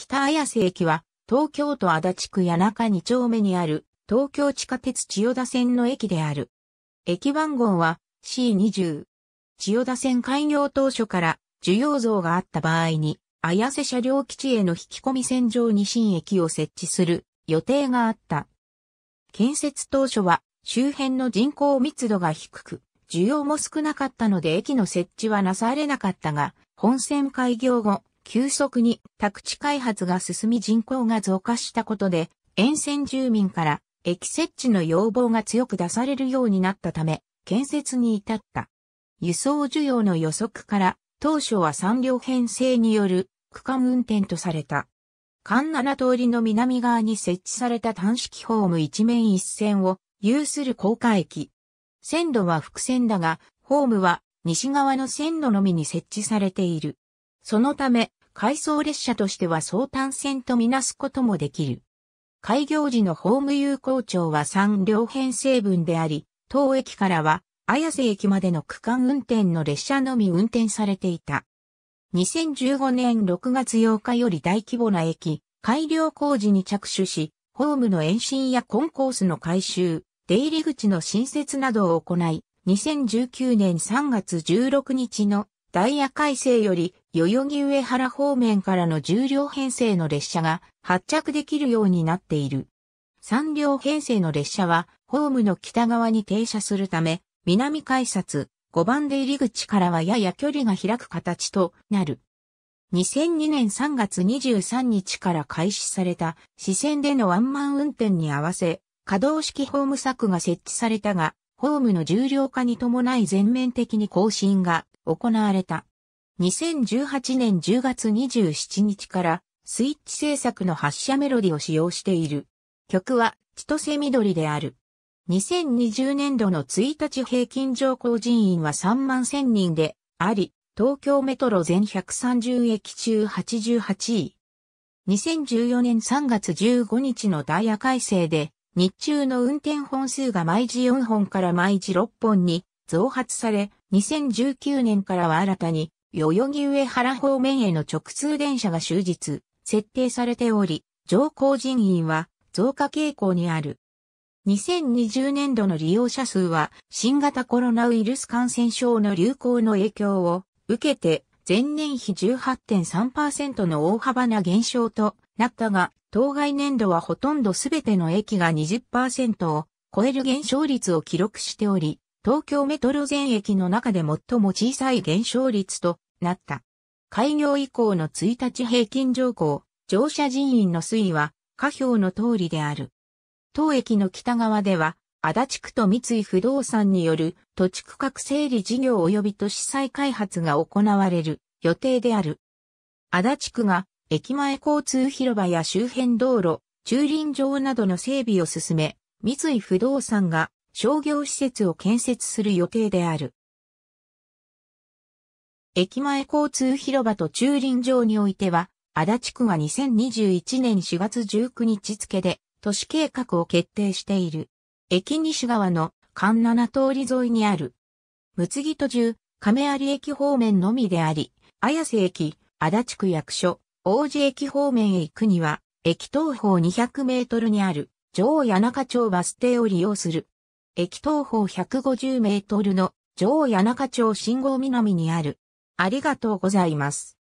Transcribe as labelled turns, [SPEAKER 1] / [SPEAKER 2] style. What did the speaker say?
[SPEAKER 1] 北綾瀬駅は、東京都足立区谷中2丁目にある、東京地下鉄千代田線の駅である。駅番号は C20。千代田線開業当初から需要増があった場合に、綾瀬車両基地への引き込み線上に新駅を設置する予定があった。建設当初は周辺の人口密度が低く、需要も少なかったので駅の設置はなされなかったが、本線開業後、急速に宅地開発が進み人口が増加したことで、沿線住民から駅設置の要望が強く出されるようになったため、建設に至った。輸送需要の予測から、当初は3両編成による区間運転とされた。環七通りの南側に設置された単式ホーム一面一線を有する高架駅。線路は複線だが、ホームは西側の線路のみに設置されている。そのため、回送列車としては相単線とみなすこともできる。開業時のホーム有効長は3両編成分であり、当駅からは綾瀬駅までの区間運転の列車のみ運転されていた。2015年6月8日より大規模な駅、改良工事に着手し、ホームの延伸やコンコースの改修、出入り口の新設などを行い、2019年3月16日のダイヤ改正より代々木上原方面からの10両編成の列車が発着できるようになっている。3両編成の列車は、ホームの北側に停車するため、南改札、5番出入り口からはやや距離が開く形となる。2002年3月23日から開始された、支線でのワンマン運転に合わせ、可動式ホーム柵が設置されたが、ホームの重量化に伴い全面的に更新が行われた。2018年10月27日からスイッチ制作の発射メロディを使用している。曲は千歳緑である。2020年度の1日平均乗降人員は3万1000人であり、東京メトロ全130駅中88位。2014年3月15日のダイヤ改正で、日中の運転本数が毎時4本から毎時6本に増発され、2019年からは新たに代々木上原方面への直通電車が終日、設定されており、乗降人員は増加傾向にある。2020年度の利用者数は新型コロナウイルス感染症の流行の影響を受けて前年比18.3%の大幅な減少となったが、当該年度はほとんどすべての駅が20%を超える減少率を記録しており、東京メトロ全駅の中で最も小さい減少率となった。開業以降の1日平均乗降、乗車人員の推移は、下表の通りである。当駅の北側では、足立区と三井不動産による土地区画整理事業及び都市再開発が行われる予定である。足立区が駅前交通広場や周辺道路、駐輪場などの整備を進め、三井不動産が商業施設を建設する予定である。駅前交通広場と駐輪場においては、足立区は2021年4月19日付で都市計画を決定している。駅西側の環七通り沿いにある。むつぎ途中、亀有駅方面のみであり、綾瀬駅、足立区役所、王子駅方面へ行くには、駅東方200メートルにある、城谷中町バス停を利用する駅東方150メートルの上谷中町信号南にある。ありがとうございます。